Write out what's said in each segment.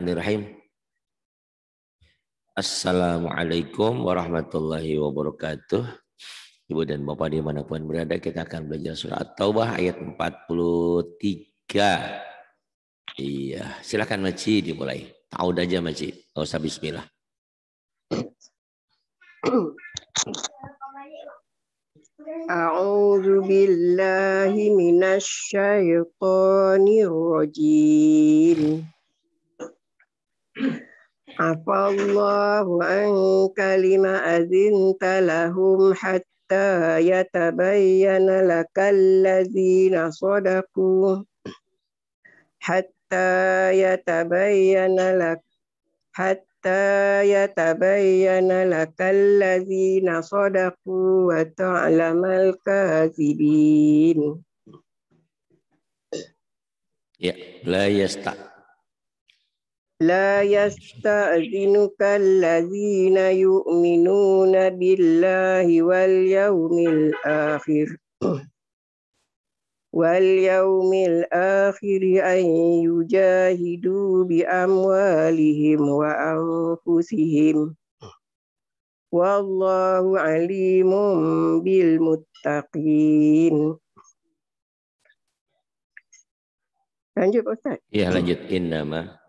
Bismillahirrahmanirrahim. Assalamualaikum warahmatullahi wabarakatuh. Ibu dan Bapak dimanapun berada, kita akan belajar surat taubah ayat 43. Iya, silakan Maci dimulai. Taud aja Maci, nggak usah bismillah. A'udzu billahi minasy syaithanir rajim. عفى الله عنك لما أذنت لهم حتى يتبين لك الذين صدقوا حتى يتبين لك حتى يتبين لك الذين صدقوا وتعلم الكاذبين. Ya, la yasta لا يستأذنك الذين يؤمنون بالله واليوم الآخر واليوم الآخر أن يجاهدوا بأموالهم وأنفسهم والله عليم بالمتقين lanjut Ustaz. Iya lanjut innama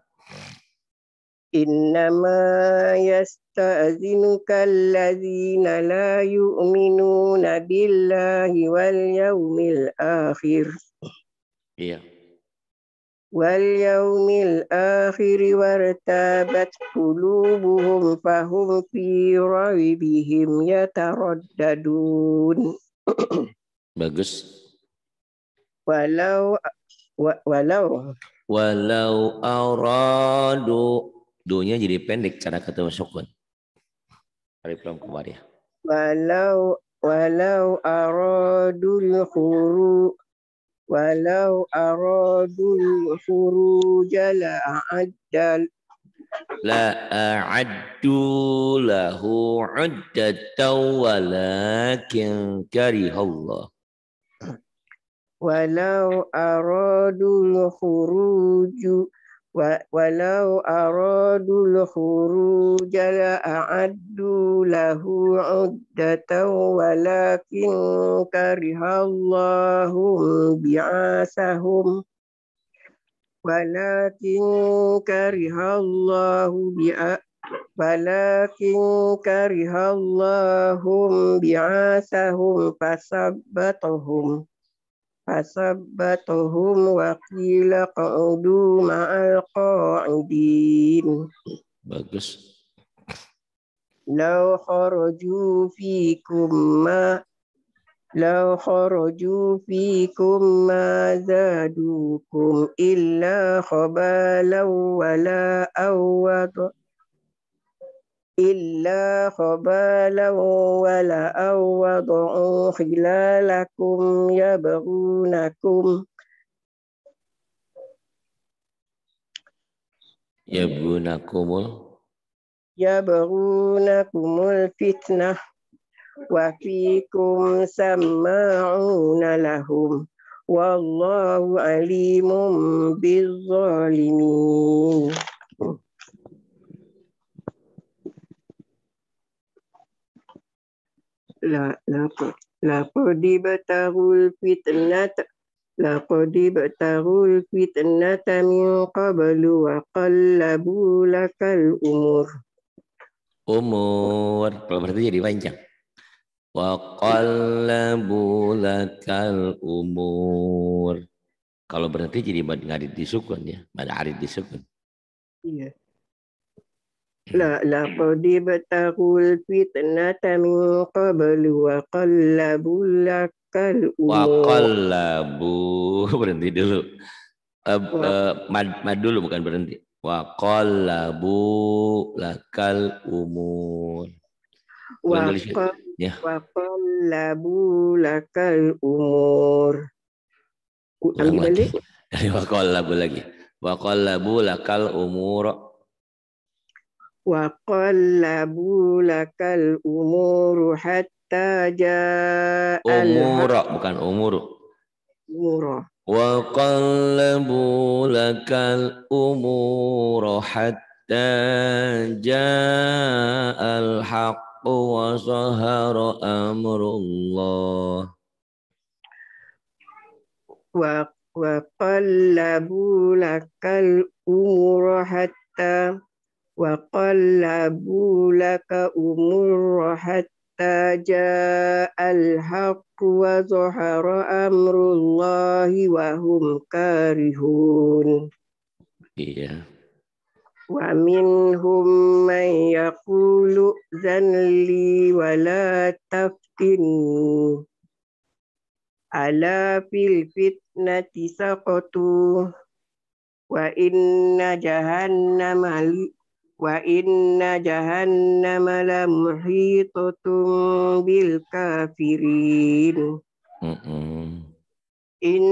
إنما يستأذنك الذين لا يؤمنون بالله واليوم الآخر Iya. واليوم الآخر وارتابت قلوبهم فهم في ريبهم يترددون Bagus. Walau walau walau aradu dunia jadi pendek cara ketemu sukun. Alif lam ya. Walau walau aradul khuru walau aradul khuru jala a'addal la a'addu lahu 'uddatan walakin Allah. walau aradul khuruju ولو أرادوا الخروج لأعدوا له عدة ولكن كره الله بعاثهم ولكن كره الله ولكن كره الله بعاثهم فثبتهم فثبتهم وقيل قعدوا مع القاعدين bagus لو خرجوا فيكم ما لو خرجوا فيكم ما زادوكم إلا خبالا ولا أوضوا إلا خبالا ولا أو وضعوا خلالكم يبغونكم يبغونكم يبغونكم الفتنة وفيكم سماعون لهم والله عليم بالظالمين laqadi batarul fitnata min qablu wa qallabu lakal umur umur kalau berarti jadi panjang wa qallabu lakal umur kalau berarti jadi ngarit disukun ya mana hari disukun iya لقد ابتغوا الفتنة من قبل وقلبوا لك labu berhenti dulu. Uh, uh, mad, mad dulu bukan berhenti. labu lakal umur. Wakol, wakol labu lakal umur. Ambil balik. labu lagi. labu lakal umur. وقلبوا لك الأمور حتى جاء أمور bukan umur أمور وقلبوا لك الأمور حتى جاء الحق وظهر أمر الله وقلبوا لك الأمور حتى وقلبوا لك أمور حتى جاء الحق وظهر أمر الله وهم كارهون yeah. ومنهم من يقول ائذن لي ولا تفتني ألا في الفتنة سقطوا وإن جهنم Wain najahan nama lamri bil kafirin. In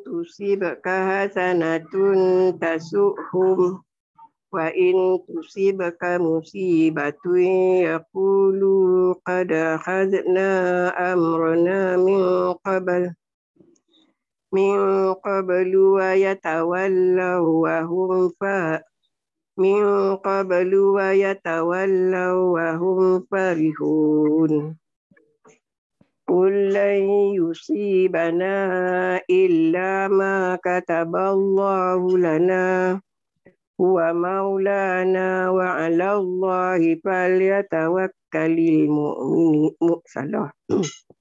tusi baka hasanatun tasuhum hum. Wain tusi baka musi batu ya kuluk amrona min qabal min qabalu wa yatawala wahunfa. من قبل ويتولوا وهم فرحون قل لن يصيبنا إلا ما كتب الله لنا هو مولانا وعلى الله فليتوكل المؤمنين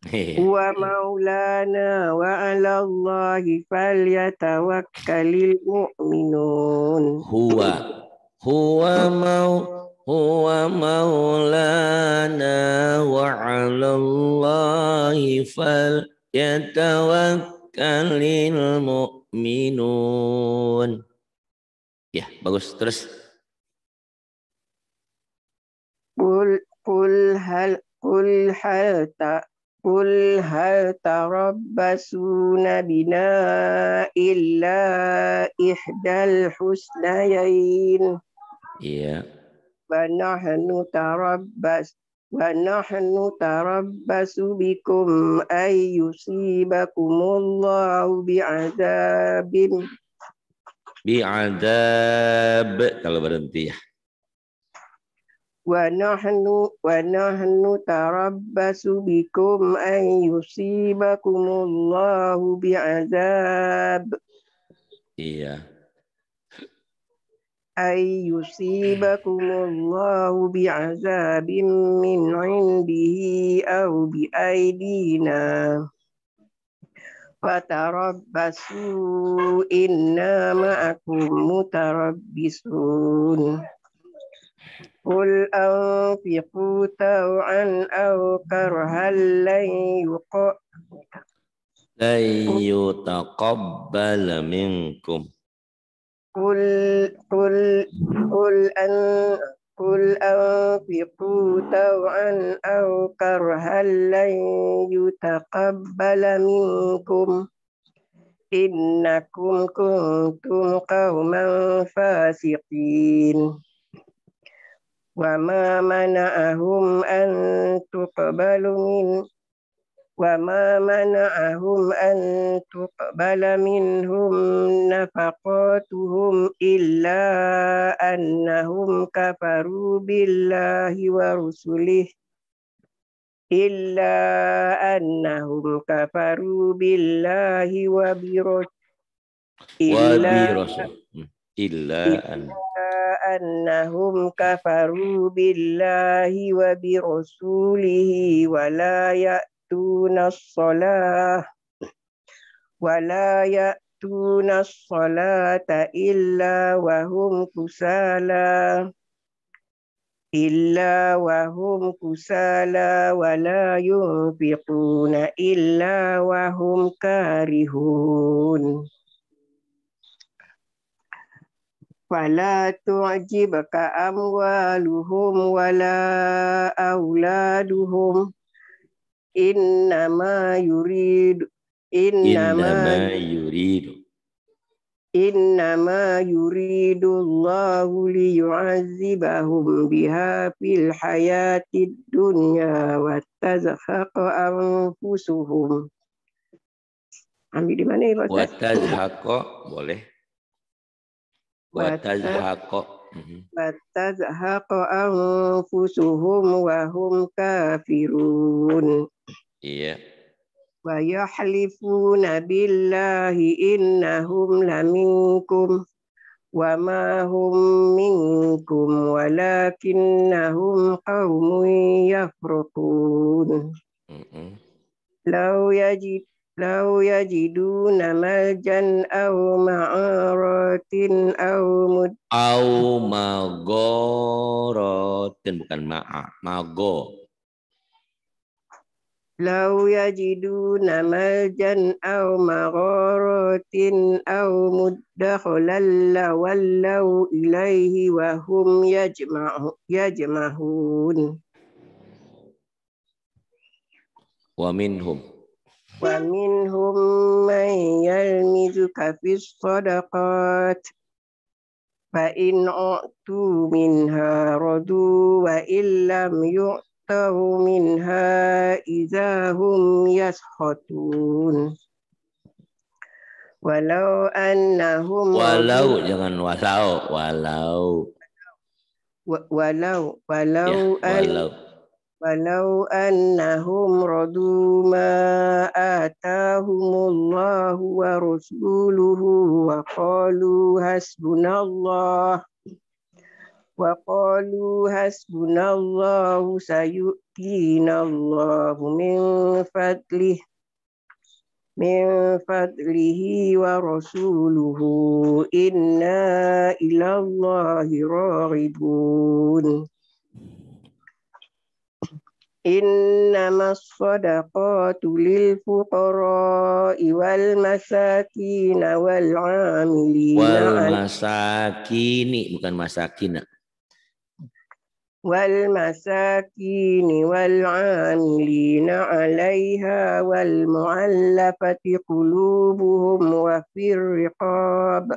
Iya. Wa maulana wa ala Allahi yatawakkalil mu'minun. Huwa. Huwa mau huwa maulana wa ala Allahi yatawakkalil mu'minun. Ya, bagus. Terus. Kul, kul hal, kul hal tak قل هل تربصون بنا إلا إحدى الحسنيين yeah. ونحن تربص ونحن تربص بكم أن يصيبكم الله بعذاب بعذاب kalau berhenti ya ونحن ونحن تربص بكم أن يصيبكم الله بعذاب Iya. أن يصيبكم الله بعذاب من عنده أو بأيدينا فتربصوا إنا معكم متربصون قل أنفقوا توعا أو كرها لن يقبل يتقبل منكم قل قل قل أن قل أنفقوا توعا أو كرها لن يتقبل منكم إنكم كنتم قوما فاسقين وما منعهم أن تقبل من وما منعهم أن تقبل منهم نفقاتهم إلا أنهم كفروا بالله ورسله إلا أنهم كفروا بالله وبرسله إلا, إلا أن أنهم كفروا بالله وبرسوله ولا يأتون الصلاة ولا يأتون الصلاة إلا وهم كسالى إلا وهم كسالى ولا ينفقون إلا وهم كارهون فلا تعجبك أموالهم ولا أولادهم إنما يريد إنما يريد إنما يريد الله ليعذبهم بها في الحياة الدنيا وتزهق أنفسهم. Ambil di mana ya Pak Ustaz? Watazhaqa boleh watazhaqo watazhaqo mhm. anfusuhum wa hum kafirun iya wa yahlifuna billahi innahum laminkum wa ma hum minkum walakinnahum qaumun yafruqun mm -mm. law yajid Lau ya jidu au magoratin au mud. Au magoratin bukan ma'ak magor. Lau ya jidu au magoratin au mudaholalla wallahu ilaihi wa hum yajmahun yajmahun. Waminhum. ومنهم من يلمزك في الصدقات فإن أعطوا منها رضوا وإن لم يؤتوا منها إذا هم يسخطون walau annahum walau jangan walau walau walau walau an walau ولو أنهم ردوا ما آتاهم الله ورسوله وقالوا حسبنا الله وقالوا حسبنا الله سيؤتينا الله من فضله من فضله ورسوله إنا إلى الله راغبون innama shadaqatu lil fuqara'i wal masakin wal 'amili wal masakin bukan masakin wal masakin wal 'amilina 'alaiha wal mu'allafati qulubuhum wa fir riqab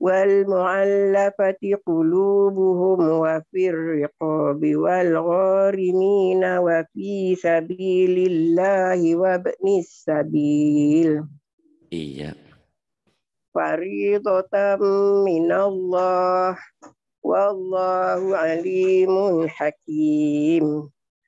والمعلفة قلوبهم وفي الرقاب والغارمين وفي سبيل الله وابن السبيل فريضة من الله والله عليم حكيم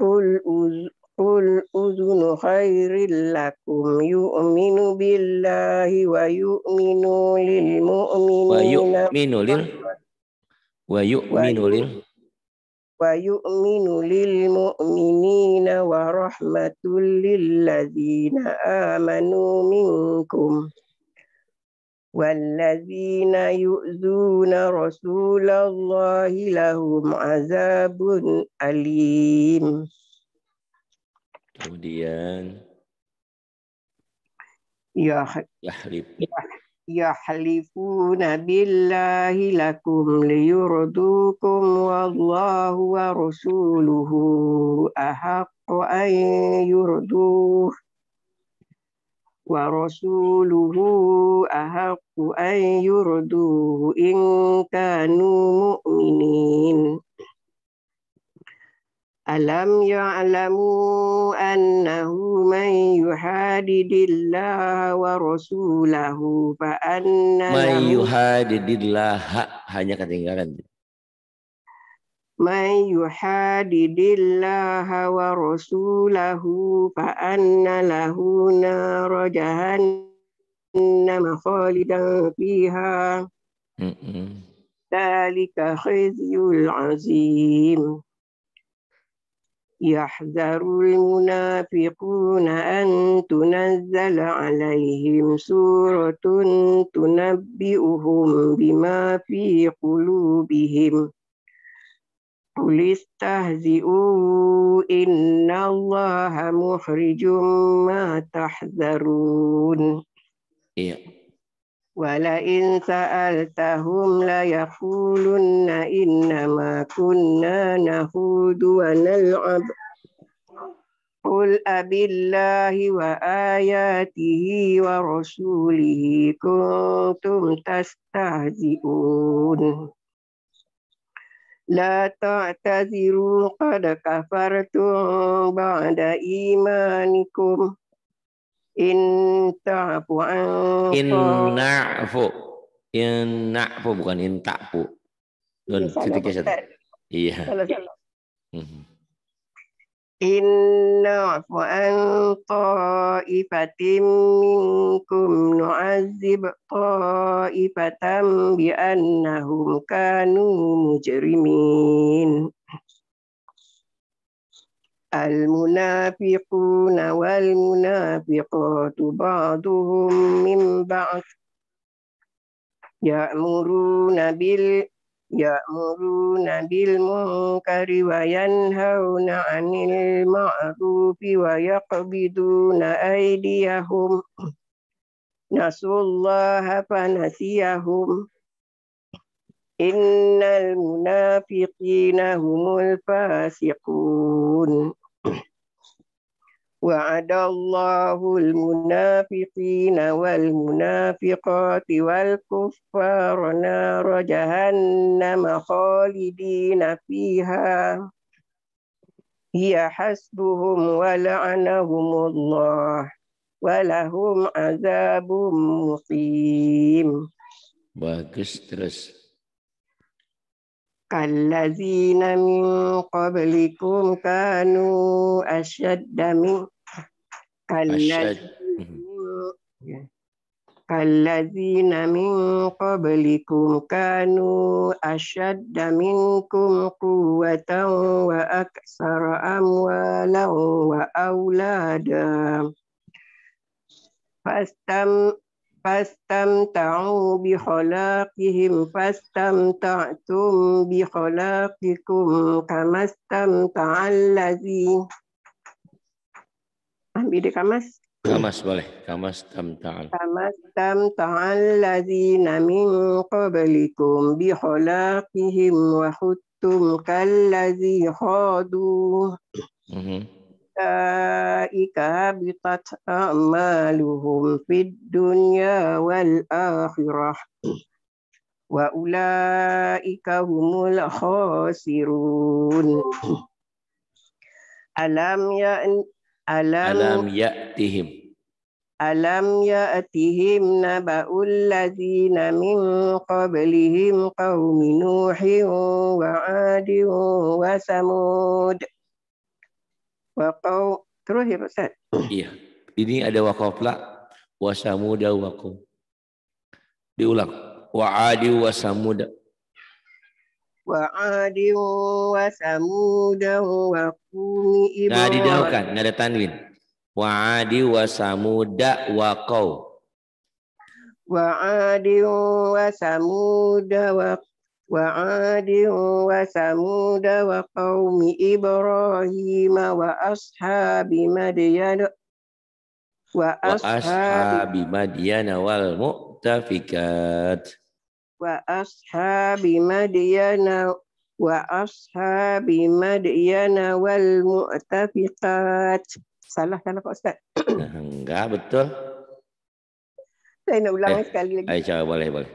قل أذن خير لكم يؤمن بالله ويؤمن للمؤمنين ويؤمن لل ويؤمن لل ويؤمن للمؤمنين ورحمة للذين آمنوا منكم والذين يؤذون رسول الله لهم عذاب أليم kemudian يحلف يحلفون بالله لكم ليرضوكم والله ورسوله أحق أن يرضوه ورسوله أحق أن يردوه إن كانوا مؤمنين ألم يعلموا أنه من يحادد الله ورسوله فأن من يحادد الله hanya ketinggalan من يحادد الله ورسوله فأن له نار جهنم خالدا فيها ذلك خزي العظيم يحذر المنافقون أن تنزل عليهم سورة تنبئهم بما في قلوبهم قل استهزئوا إن الله مخرج ما تحذرون yeah. إيه. ولئن سألتهم ليقولن إنما كنا نخوض ونلعب قل أب الله وآياته ورسوله كنتم تستهزئون لا تعتذروا قد كفرتم بعد إيمانكم إن تعفو عن إن نعفو إن نعفو bukan in ta'fu. Iya. Salah, salah. Mm -hmm. Inna afu an ta'ifatim minkum nu'azib ta'ifatam bi'annahum kanu mujrimin. المنافقون والمنافقات بعضهم من بعض يأمرون بال Ya, muru nabil muong kariwayan hau naanil ma'ru piwa ya kobidu na ai diyahum nasullah hapa nasiahum inel humul pasiakun. وعد الله المنافقين والمنافقات والكفار نار جهنم خالدين فيها هي حسبهم ولعنهم الله ولهم عذاب مقيم باكسترس. كالذين الذين من قبلكم كانوا أشد من Kalau kalau min kami kembali ke muka nu asyadaminku kuwatau wa'ak saram walau wa'auladam pastam pastam tahu bihola kihim pastam tahu bihola kamastam khamastam taala Bide kamas. Kamas boleh. Kamas tam ta'al. Kamas tam ta'al ladzina min qablikum bihulaqihim wa khuttum kalladzi khadu. Mhm. Ika bitat amaluhum fid dunya wal akhirah. Wa ulaika humul khasirun. Alam ya- Alam, Alam ya'tihim. Alam ya'tihim naba'ul ladzina min qablihim qaumi Nuhin wa 'adin wa Samud. Wa qaw... Terus ya Pak Ustaz? Iya. Ini ada wakopla wa samuda wa Diulang. Wa 'adin wa samuda. وعاد وثمود وقوم إبراهيم Nah wa samuda wa tanwin. وعاد وثمود وقوم وعاد وثمود وعاد وثمود وقوم إبراهيم وأصحاب مدين وأصحاب مدين والمؤتفكات wa ashabi madyana wa ashabi madyana wal mu'tafiqat. Salah salah Pak Ustaz. Eh, enggak, betul. Saya nak ulang eh, sekali lagi. Aisyah, eh, boleh, boleh.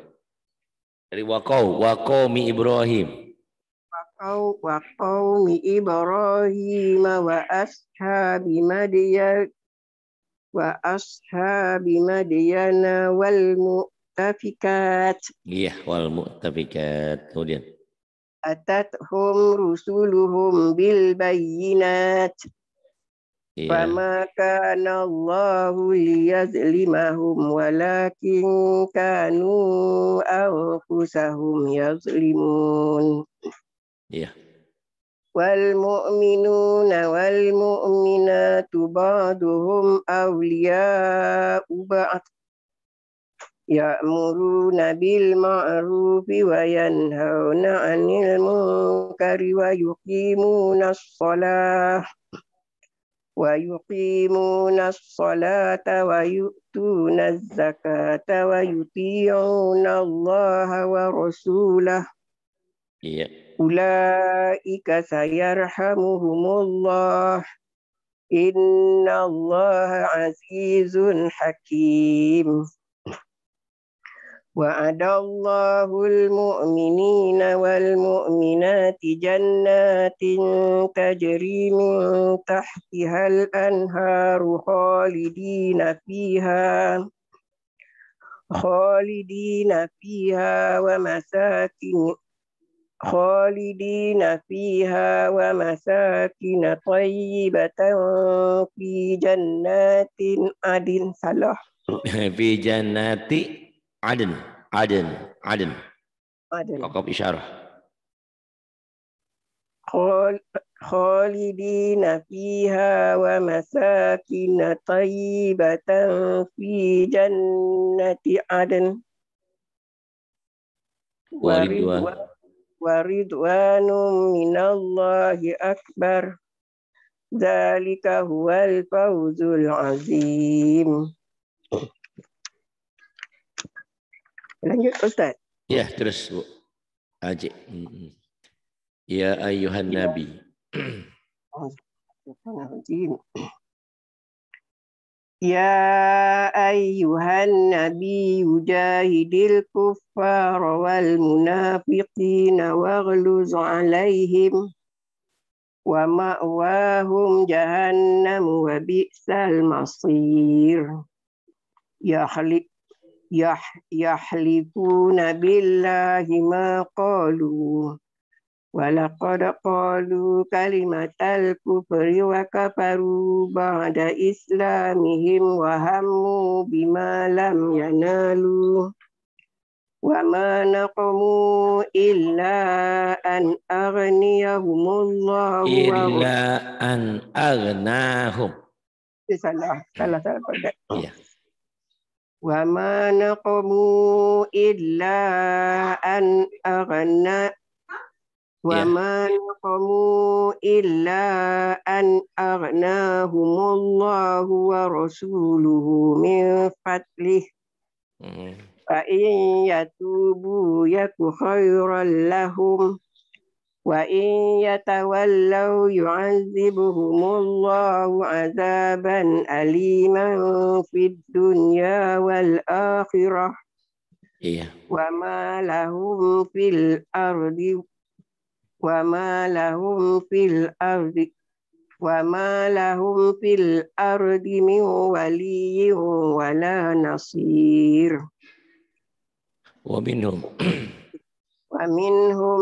Dari waqau waqau mi Ibrahim. waqau waqau mi Ibrahim wa ashabi madyana wa ashabi madyana wal mu mu'tafikat. Iya, wal mu'tafikat. Kemudian. Atathum rusuluhum bil bayinat. Iya. Fama kana Allahu liyazlimahum walakin kanu anfusahum yazlimun. Iya. wal mu'minatu ba'duhum awliya'u بعض يأمرون بالمعروف وينهون عن المنكر ويقيمون الصلاة ويقيمون الصلاة ويؤتون الزكاة ويطيعون الله ورسوله yeah. أولئك سيرحمهم الله إن الله عزيز حكيم وعد الله المؤمنين والمؤمنات جنات تجري من تحتها الأنهار خالدين فيها خالدين فيها ومساكن خالدين فيها ومساكن طيبة في جنات عدن صلاح في جنات Aden, Aden, Aden. Aden. Kokop isyarah. Khol khalidina wa masakin tayyibatan fi jannati Aden. Waridwan. Waridwanum minallahi akbar. Zalika huwal fawzul azim. Lanjut Ustaz. Ya, terus Bu. Aje. Ah, ya ayuhan ya. Nabi. Ya ayuhan Nabi yujahidil kuffar wal munafiqin waghluz alaihim wa ma'wahum jahannam wa bi'sal masir. Ya khalid yah yahlifuna billahi ma qalu walaqad qalu kalimatal kufri wa kafaru ba'da islamihim wa hammu bima lam yanalu وما illa an أن أغنيهم الله illa an أغناهم salah salah salah iya wa ma illa an aghanna wa ya. ma illa an aghnahumullahu wa rasuluhu min fadlih hmm. fa in وإن يتولوا يعذبهم الله عذابا أليما في الدنيا والآخرة إيه. وما لهم في الأرض وما لهم في الأرض وما لهم في الأرض من ولي ولا نصير ومنهم ومنهم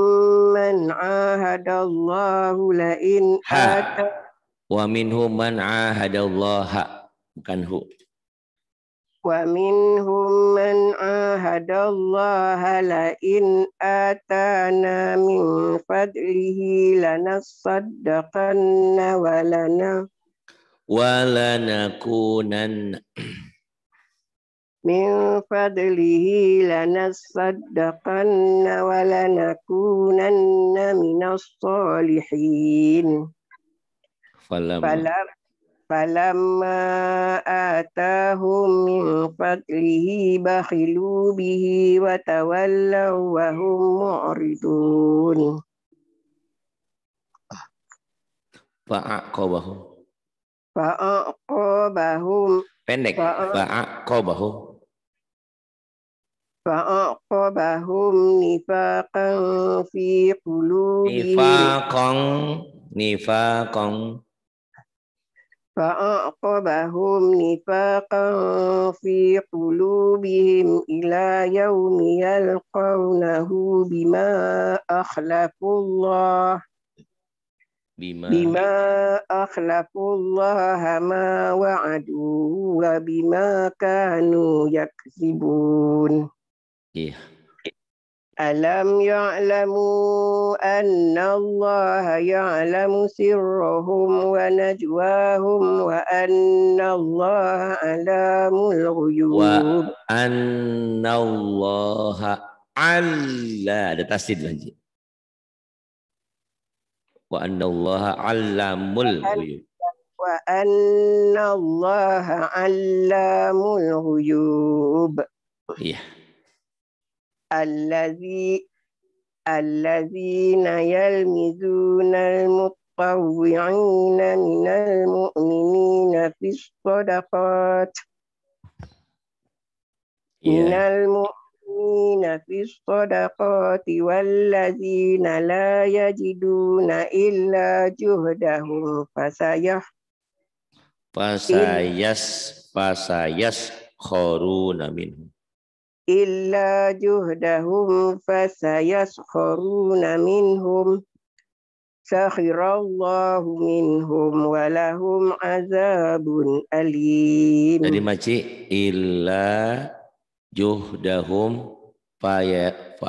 من عاهد الله لئن آتى ومنهم من عاهد الله bukan hu ومنهم من عاهد الله لئن آتانا من فضله لنصدقن ولنا ولنكونن min fadlihi lanasaddaqanna wa lanakunanna minas salihin. Falam. Falamma atahum min fadlihi bakhilu bihi wa tawallaw wa hum mu'ridun. kau Fa'aqobahum. Pendek. kau Fa فأعقبهم نفاقا في قلوبهم نفاقا نفاقا فأعقبهم نفاقا في قلوبهم إلى يوم يلقونه بما أخلفوا الله بما, بما أخلفوا الله ما وعدوا وبما كانوا يكذبون إيه. ألم يعلموا أن الله يعلم سرهم ونجواهم وأن الله علام الغيوب وأن الله على ada tasdid وأن الله علام الغيوب وأن الله علام الغيوب iya إيه. الذي الذين يلمزون المتطوعين من المؤمنين في الصدقات yeah. من المؤمنين في الصدقات والذين لا يجدون إلا جهدهم فسيح فسيس فسيس خارون منهم إلا جهدهم فسيسخرون منهم سخر الله منهم ولهم عذاب أليم Jadi maci illa juhdahum faya,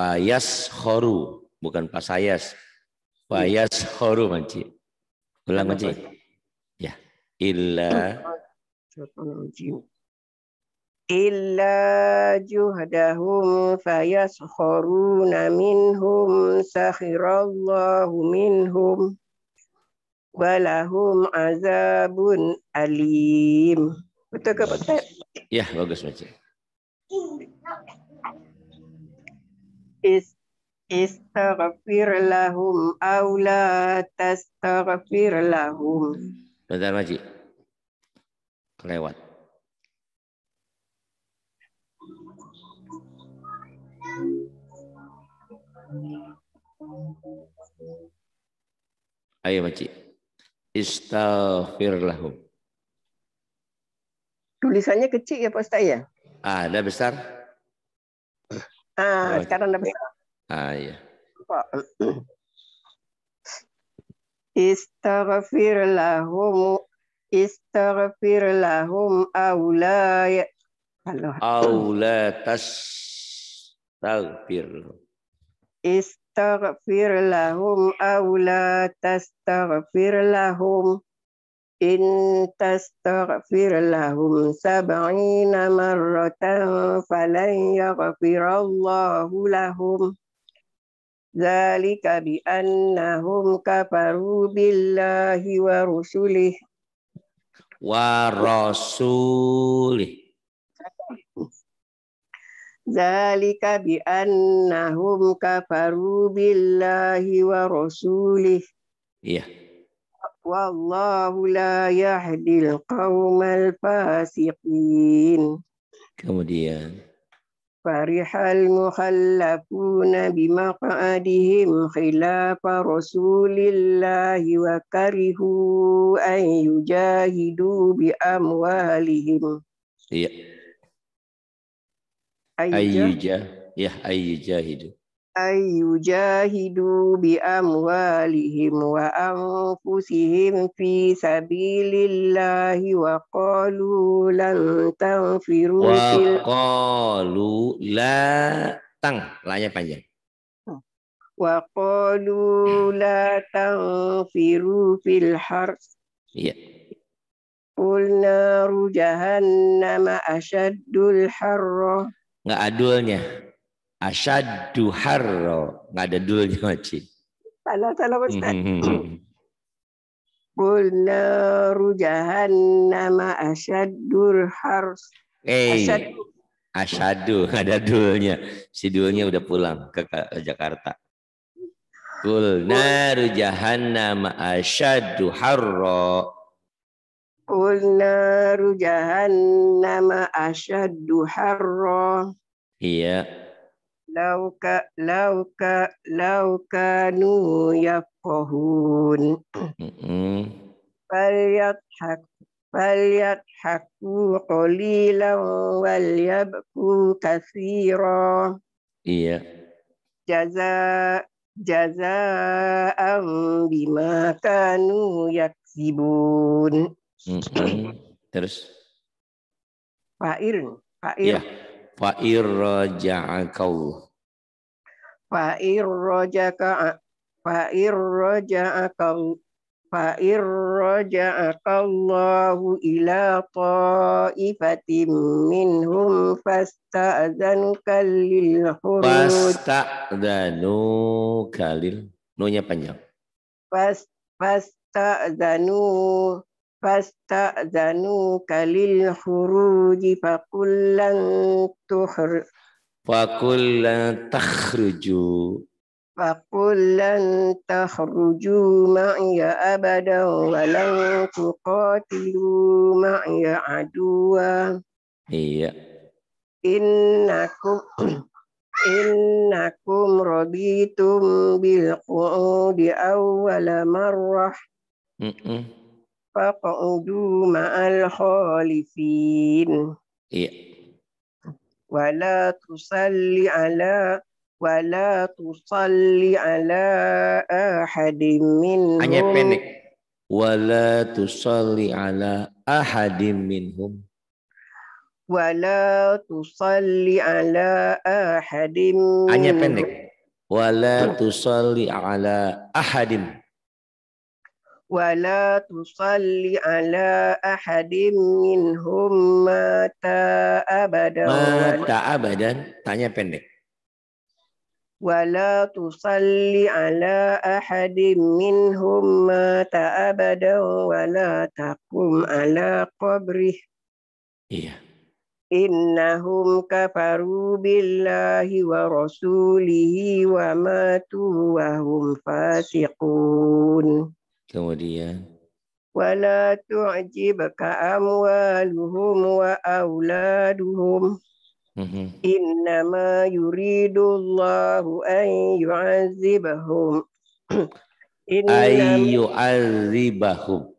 bukan pasayas fayas khoru maci ulang maci ya illa illa juhdahum fayaskharuna minhum sakhirallahu minhum walahum azabun alim betul ke betul ya bagus baca istaghfir lahum aw la tastaghfir lahum Bentar, Maji. Kelewat. Ayo baca. Istaghfir lahum. Tulisannya kecil ya Pak Ustaz ya? Ah, dah besar. Ah, oh, sekarang dah besar. Ah, iya. Pak. Istaghfir lahum istaghfir lahum aula ya tas tas tastaghfir istaghfir lahum aw la tastaghfir lahum in tastaghfir lahum sab'ina marratan falan yaghfir Allahu lahum ذلك بأنهم كفروا بالله ورسله ورسوله Zalika bi annahum kafaru billahi wa rasulih. Iya. Wallahu la yahdil fasiqin. Kemudian. فرح المخلفون بمقعدهم خلاف رسول الله وكرهوا أن يجاهدوا بأموالهم. Yeah ayyuja ya ayyujahidu hidu bi amwalihim wa anfusihim fi sabilillahi wa qalu lan tanfiru wa qalu la tang lanya panjang wa qalu la tanfiru fil har iya qul naru jahannama ashaddul harra nggak adulnya Asyad harro nggak ada dulnya wajib salah salah Ustaz kul mm-hmm. naru jahannama asyad harus Hey, eh, Asyad asyaddu. Ada dulnya. Si dulnya udah pulang ke Jakarta. kul naru jahannama asyadu harro. Qulna jahannama asyaddu harra. Iya. Lauka lauka lauka nu yafqahun. hak Falyathak haku qalilan walyabku katsira. Iya. Jaza jazaan bima kanu yaksibun. Terus. Pak Fa'il. Ya. Fa'il roja'akau. Fa'il Pak Fa'il roja'akau. Fa'il roja'akallahu ila ta'ifatim minhum fasta'adhan kalil hurud. Fasta'adhanu kalil. Nunya panjang. Fasta'adhanu. Fasta'adhanu zanu kalil huruji faqul lan tuhr tahruju lan tahruju mak ya takhruju walang abadan wa lan tuqatilu iya inakum innakum robi bil qu'udi awwala marrah faqudu ma'al khalifin. Iya. Wala tusalli ala wala tusalli ala ahadim minhum. Hanya pendek. Wala tusalli ala ahadim minhum. Wala tusalli ala ahadim. Hanya pendek. Wala tusalli ala ahadim. ولا تصلي على أحد منهم مات أبدا مات أبدا tanya pendek ولا تصلي على أحد منهم مات أبدا ولا تقم على قبره Iya. Innahum kafaru billahi wa rasulihi wa matu wa hum fasiqun. Kemudian wala tu'jibka amwaluhum wa auladuhum mhm. innama yuridullahu an yu'azzibahum ay yu'azzibahum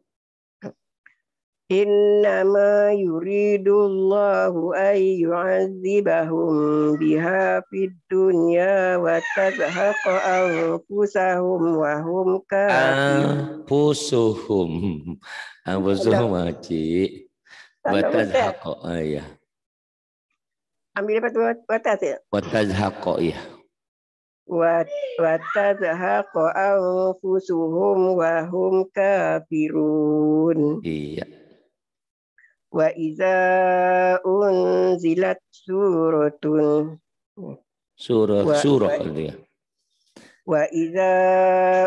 إنما يريد الله أن يعذبهم بها في الدنيا وتزهق أنفسهم وهم كافرون أنفسهم وتزهق ayah. Ambil dapat watas ya? Watas hako ya. Watas anfusuhum wahum kafirun. Iya. Yeah wa iza unzilat suratun surah surah dia ya. wa iza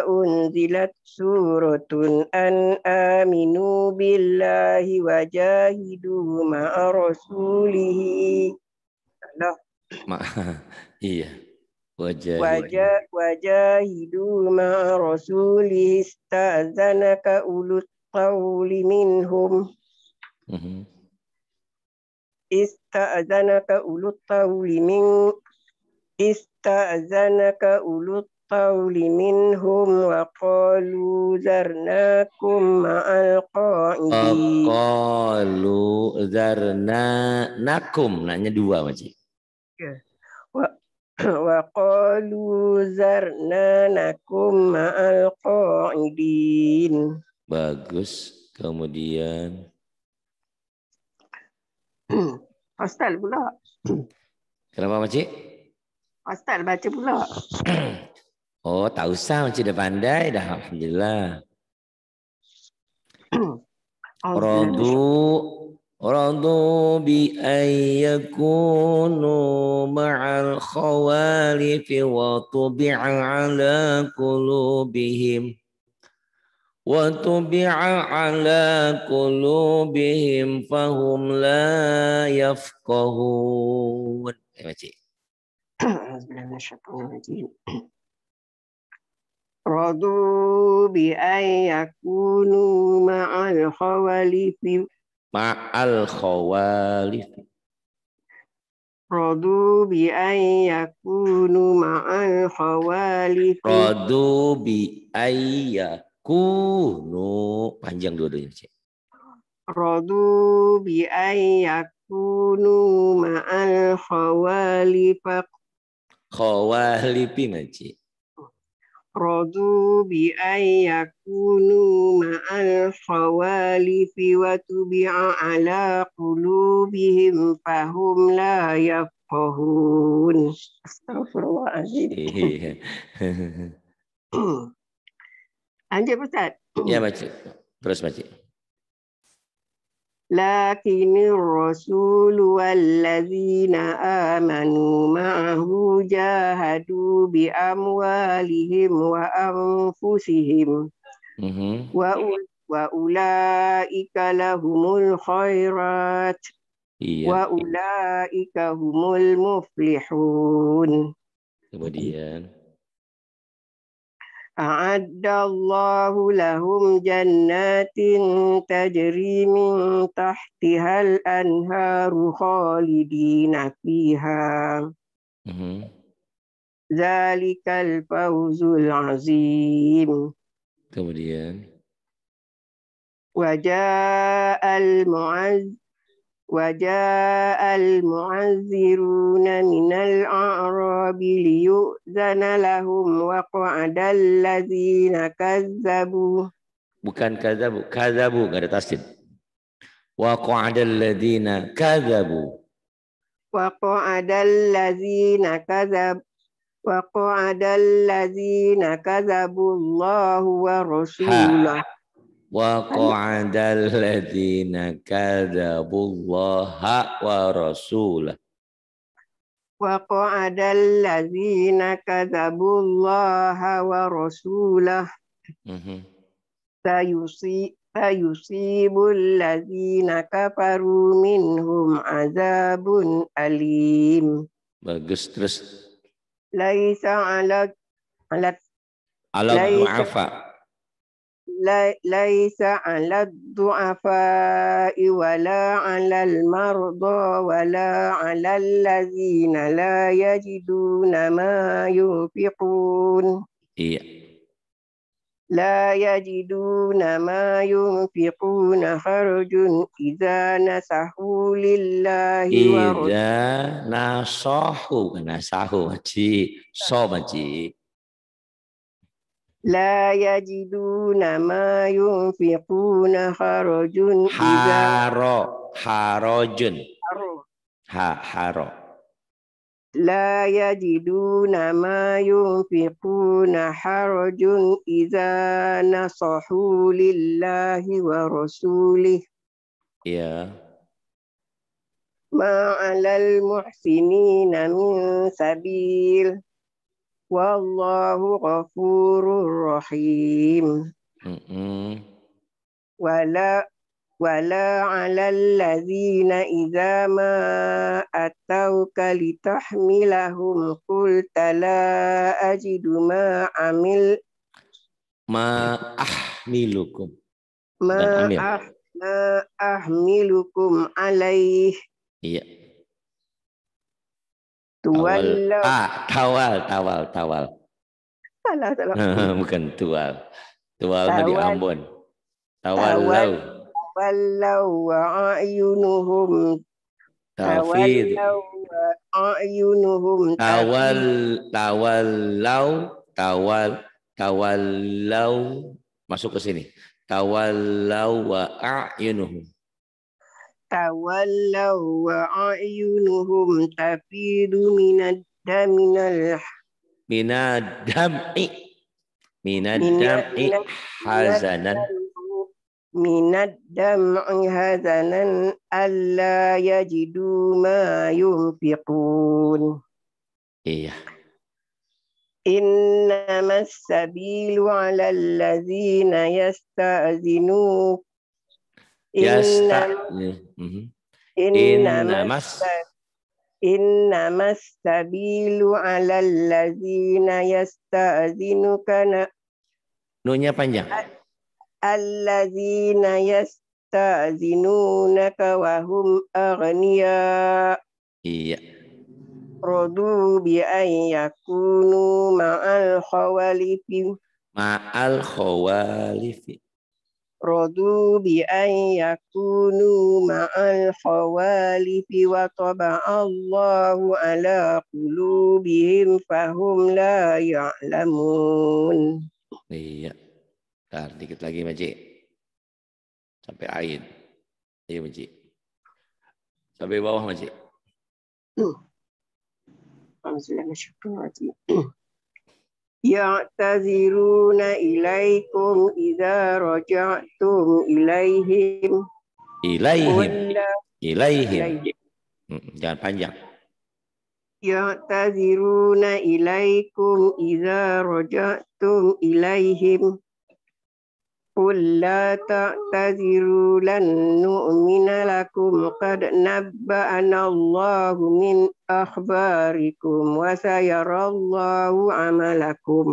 unzilat suratun an aminu billahi wa jahidu ma rasulih nah iya wajah wajah wajahidu ma rasulih stazanaka ulut qawli minhum Mm-hmm. Ista'zanaka ulul tawli min ista'zanaka ulul tawli minhum wa qalu zarnakum ma'al qa'idin. Qalu zarnakum. Nanya dua Maji. Ya. Wa wa qalu zarnanakum ma'al qa'idin. Bagus. Kemudian Hostel pula. Kenapa makcik? Hostel baca pula. Oh, tak usah makcik dah pandai dah. Alhamdulillah. Radu radu bi ayyakunu ma'al khawalifi wa tubi'a ala kulubihim. وتبع على قلوبهم فهم لا يفقهون إيه رضوا بأن يكونوا مع الخوالف مع الخوالف رضوا بأن يكونوا مع الخوالف رضوا بأن nu panjang dua-duanya cek. Rodu bi ayakunu ma'al khawalifak. Khawalipi maci. Rodu bi ayakunu ma'al khawalifi wa tubi'a ala qulubihim fahum la yafqahun. Astagfirullahaladzim. anjay pesat. ya baca terus baca la kini Rasulullahina man ma'hu jahdu bi amwalihim wa amfusihim mm-hmm. wa ulah ika la humul khairat iya. wa ulah ika humul muflihun kemudian أعد الله لهم جنات تجري من تحتها الأنهار خالدين فيها ذلك الفوز العظيم kemudian وجاء المعز وجاء المعذرون من الأعراب ليؤذن لهم وقعد الذين كذبوا bukan kadzabu kadzabu enggak ada tasdid wa qa'ada alladziina kadzabu wa qa'ada alladziina kadzab wa qa'ada alladziina kadzabu Allahu wa rasulahu wa qa'adal ladina Allah wa rasulah wa qa'adal ladina Allah wa rasulah sayusi sayusibul ladina kafaru minhum azabun alim bagus terus laisa ala ala ala ليس على الضعفاء ولا على المرضى ولا على الذين لا يجدون ما ينفقون إيه. لا يجدون ما ينفقون حرج إذا نصحوا لله ورسوله إذا نصحوا نصحوا จี صوم la yajidu nama yunfiquna harajun haro harajun ha haro la nama yunfiquna harajun idza nasahu wa rasulih ya yeah. ma'al muhsinina min sabil والله غفور رحيم ولا ولا على الذين إذا ما أتوك لتحملهم قلت لا أجد ما عمل ما أحملكم ما, أح ما أحملكم عليه yeah. Tawal, Ah, tawal, tawal, tawal. Salah, salah. Bukan tual, Tual di Ambon. Tawal, Tawallau wa ayunuhum. Tawfid. Ayunuhum. Tawal, tawallau, tawal, tawallau. Masuk ke sini. Tawallau wa ayunuhum. تولوا وأعينهم تفيض من الدم من من الدمع من الدمع حزنا من الدمع حزنا ألا يجدوا ما ينفقون إيه. إنما السبيل على الذين يستأذنوك Yasta. Innamas. Mm, mm-hmm. Innamas sabilu ala allazina yasta'zinukana. Nunya panjang. Allazina yasta'zinunaka wa hum aghniya. Iya. Rodu bi yakunu ma'al khawalifi. Ma'al khawalifi. رضوا بأن يكونوا مع الخوالف وطبع الله على قلوبهم فهم لا يعلمون Iya. Bentar, dikit lagi Maji. Sampai ain. Iya Maji. Sampai bawah Maji. Hmm. Alhamdulillah, masyarakat ya'taziruna ilaikum idza raja'tum ilaihim ilaihim ilaihim jangan panjang ya'taziruna ilaikum idza raja'tum ilaihim قل لا تعتذروا لن نؤمن لكم قد نبأنا الله من أخباركم وسيرى الله عملكم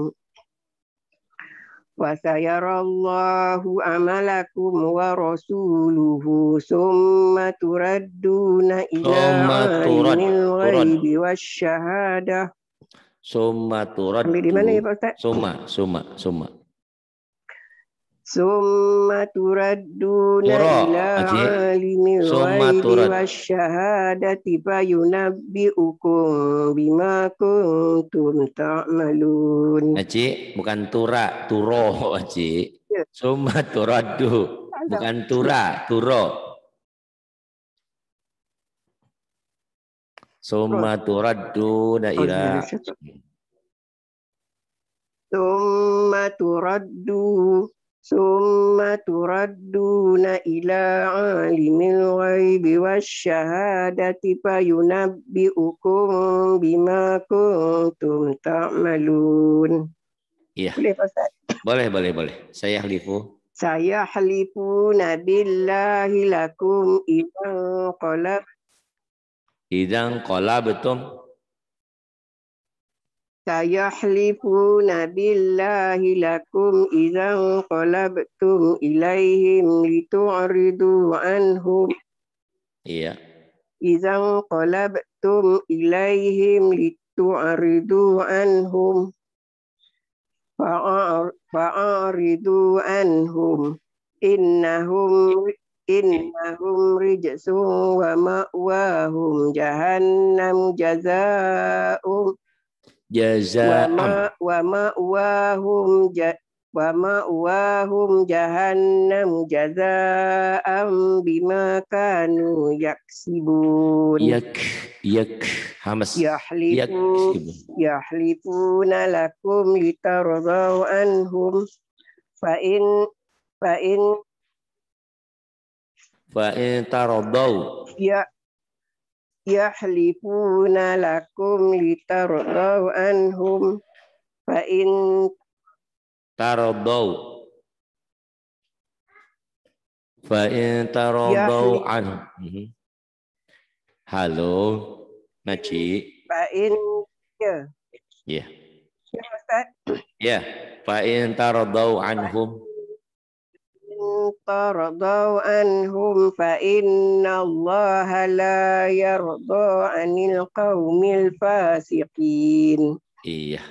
وسيرى الله عملكم ورسوله ثم تردون إلى عالم الغيب والشهادة ثم تردون Suma, suma, suma. Summa turadduna alimi bukan tura, turo, aji ya. Summa turadu, bukan tura, turo. Summa turaddu ila Summa turaddu ثم تردون إلى عالم الغيب والشهادة فينبئكم بما كنتم تعملun. Iya. Boleh, Boleh, boleh, boleh. Saya halifu. Saya halifu nabillahi lakum idang kolab. Idang kolab betul sayahlifuna billahi lakum idza qalabtum ilaihim litu'ridu anhum iya idza qalabtum ilaihim litu'ridu anhum fa'aridu anhum innahum innahum rijsun wa ma'wahum jahannam jazaa'um jazaan wa wa ma wa hum jahannam jazaa'an bima kanu yaksibun yak yak hamas yahlifu yahlifuna lakum litardaw anhum fa in fa in fa in tardaw ya yahlifuna lakum litardaw anhum fa in tardaw fa in tardaw anhum halo Naci fa in ya ya ya fa in tardaw anhum ترضوا عنهم فإن الله لا يرضى عن القوم الفاسقين Iya.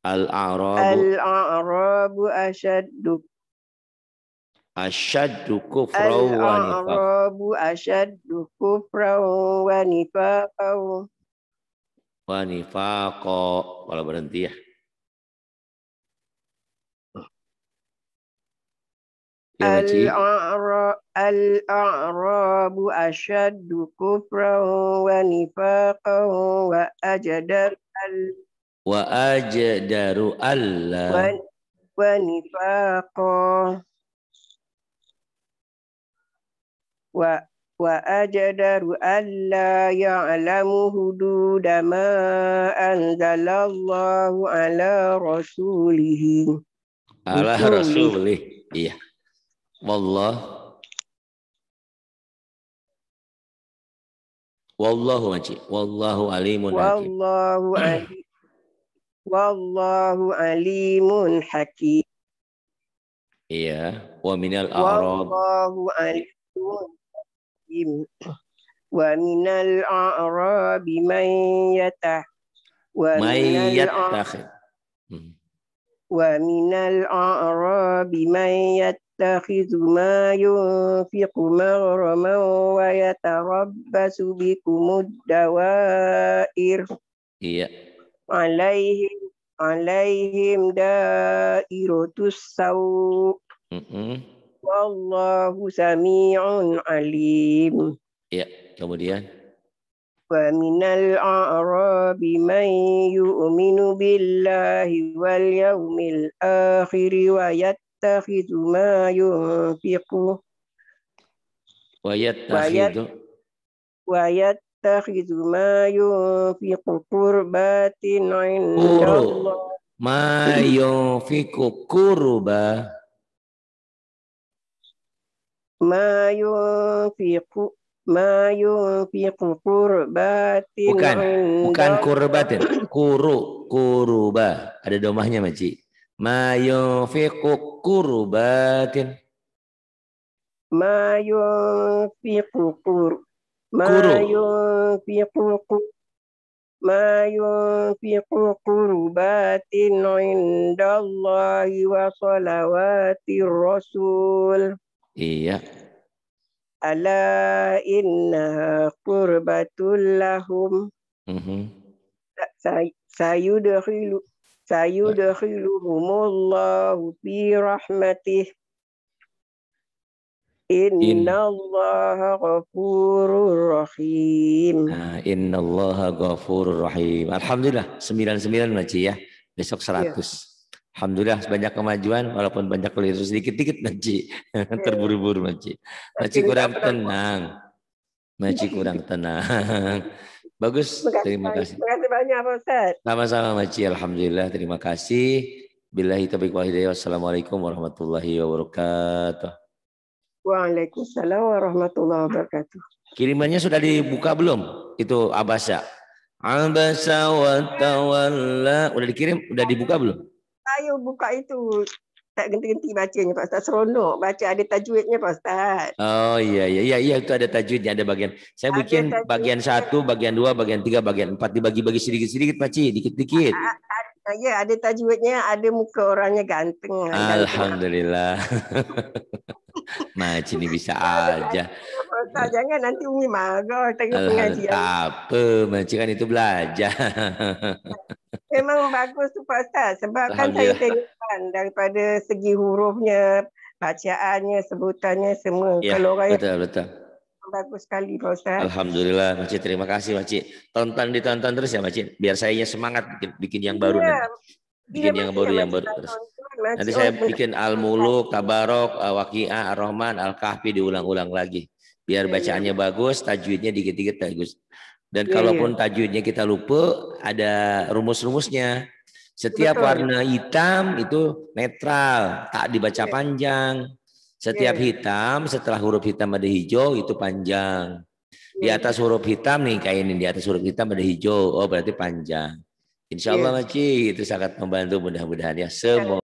Al-A'rab Al-A'rab ashaddu ashaddu kufra wa nifaq. Al-A'rab ashaddu kufra wa nifaq. Wa nifaqa. Kalau berhenti ya. الأعراب أشد كفرا ونفاقا وأجدر وأجدر ألا ونفاقا وأجدر ألا يعلم حدود ما أنزل الله على رسوله على رسوله إيه والله والله وجي والله عليم والله والله عليم حكيم يا ومن الأعراب والله عليم ومن الأعراب من يتح ومن يتخذ ومن الأعراب من يتح يتخذ ما ينفق مغرما ويتربص بكم الدوائر iya. عليهم عليهم دائرة السوء mm والله سميع عليم iya. kemudian ومن الأعراب من يؤمن بالله واليوم الآخر ويت ويتخذ ما ينفقه ويتخذ ويتخذ ما ينفق قربات عند الله ما ينفق قربة ما ينفق ma yunfiqu qurbatin bukan bukan qurbatin kuru kuruba ada domahnya maji ma yunfiqu kurubatin. Ma yunfiqu kur. Ma yunfiqu kur. Ma yunfiqu kurubatin indallahi wa salawati rasul. Iya. Ala inna kurbatul lahum. Mm -hmm. Sayudhilu sayudkhiluhumullahu fi rahmatih Innallaha ghafurur rahim. Nah, innallaha ghafurur rahim. Alhamdulillah 99 Maji ya. Besok 100. Ya. Alhamdulillah banyak kemajuan walaupun banyak keliru sedikit-dikit Maji. Iya. Terburu-buru Maji. Maji kurang tenang. Maji kurang tenang. Bagus. Terima kasih, terima kasih. Terima kasih banyak Pak Ustaz. Sama-sama Maci. Alhamdulillah. Terima kasih. Billahi taufiq wa hidayah. Wassalamualaikum warahmatullahi wabarakatuh. Waalaikumsalam warahmatullahi wabarakatuh. Kirimannya sudah dibuka belum? Itu Abasa. Abasa wa tawalla. Udah dikirim? Udah dibuka belum? Ayo buka itu tak genti-genti bacanya Pak Ustaz. Seronok baca ada tajwidnya Pak Ustaz. Oh iya iya iya iya itu ada tajwidnya ada bagian. Saya ada mungkin tajwidnya. bagian satu, bagian dua, bagian tiga, bagian empat dibagi-bagi sedikit-sedikit Pak Ci, dikit-dikit. Ah, ah, ah, ya, ada tajwidnya, ada muka orangnya ganteng. Alhamdulillah. Macam ini bisa aja. Tak, jangan nanti Umi marah tengok pengajian. apa, macam kan itu belajar. Memang bagus tu Pak Ustaz. Sebab kan saya tengok kan daripada segi hurufnya, bacaannya, sebutannya semua. Ya, Kalau orang betul, betul. Bagus sekali Pak Ustaz. Alhamdulillah Makcik. Terima kasih Makcik. Tonton ditonton terus ya Makcik. Biar saya semangat bikin, bikin yang baru. Ya. Bikin yang baru, yang baru terus. Nanti saya bikin Al-Muluk, Tabarok, eh, Waqi'ah, Ar-Rahman, Al-Kahfi diulang-ulang lagi. Biar iya, iya. bacaannya bagus, tajwidnya dikit-dikit bagus. Dan kalaupun tajwidnya kita lupa, ada rumus-rumusnya setiap Betul. warna hitam itu netral, tak dibaca okay. Iya. panjang. Setiap yeah. Iya. hitam setelah huruf hitam ada hijau itu panjang. Di iya, atas huruf hitam nih kayak ini di atas huruf hitam ada hijau. Oh berarti panjang. Insya Allah yeah. Maci itu sangat membantu mudah-mudahan ya semua.